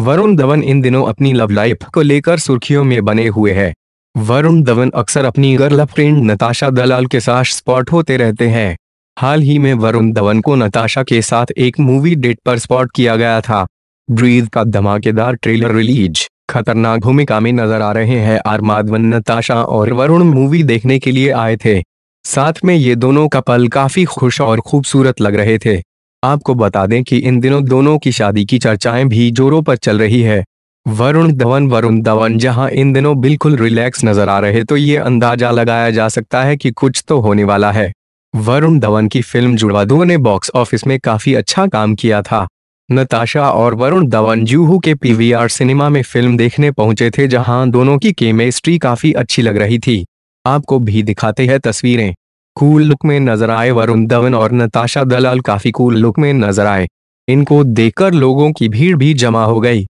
वरुण धवन इन दिनों अपनी love life को लेकर सुर्खियों में बने हुए हैं वरुण धवन अक्सर अपनी फ्रेंड नताशा दलाल के साथ स्पॉट होते रहते हैं हाल ही में वरुण धवन को नताशा के साथ एक मूवी डेट पर स्पॉट किया गया था ब्रीद का धमाकेदार ट्रेलर रिलीज खतरनाक भूमिका में नजर आ रहे हैं आर माधवन नताशा और वरुण मूवी देखने के लिए आए थे साथ में ये दोनों कपल काफी खुश और खूबसूरत लग रहे थे आपको बता दें कि इन दिनों दोनों की शादी की चर्चाएं भी जोरों पर चल रही है वरुण धवन वरुण धवन जहां इन दिनों बिल्कुल रिलैक्स नजर आ रहे तो ये अंदाजा लगाया जा सकता है कि कुछ तो होने वाला है वरुण धवन की फिल्म दो ने बॉक्स ऑफिस में काफी अच्छा काम किया था नताशा और वरुण धवन जूहू के पीवीआर सिनेमा में फिल्म देखने पहुंचे थे जहां दोनों की केमिस्ट्री काफी अच्छी लग रही थी आपको भी दिखाते हैं तस्वीरें कूल लुक में नजर आए वरुण धवन और नताशा दलाल काफी कूल लुक में नजर आए इनको देखकर लोगों की भीड़ भी जमा हो गई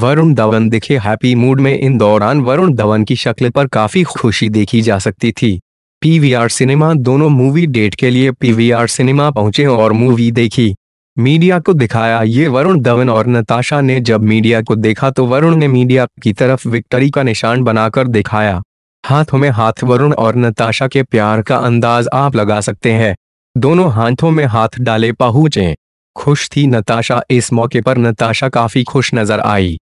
वरुण धवन दिखे हैप्पी मूड में इन दौरान वरुण धवन की शक्ल पर काफी खुशी देखी जा सकती थी पीवीआर सिनेमा दोनों मूवी डेट के लिए पीवीआर सिनेमा पहुंचे और मूवी देखी मीडिया को दिखाया ये वरुण धवन और नताशा ने जब मीडिया को देखा तो वरुण ने मीडिया की तरफ विक्टरी का निशान बनाकर दिखाया हाथों में हाथ वरुण और नताशा के प्यार का अंदाज आप लगा सकते हैं दोनों हाथों में हाथ डाले पहुंचे खुश थी नताशा इस मौके पर नताशा काफी खुश नजर आई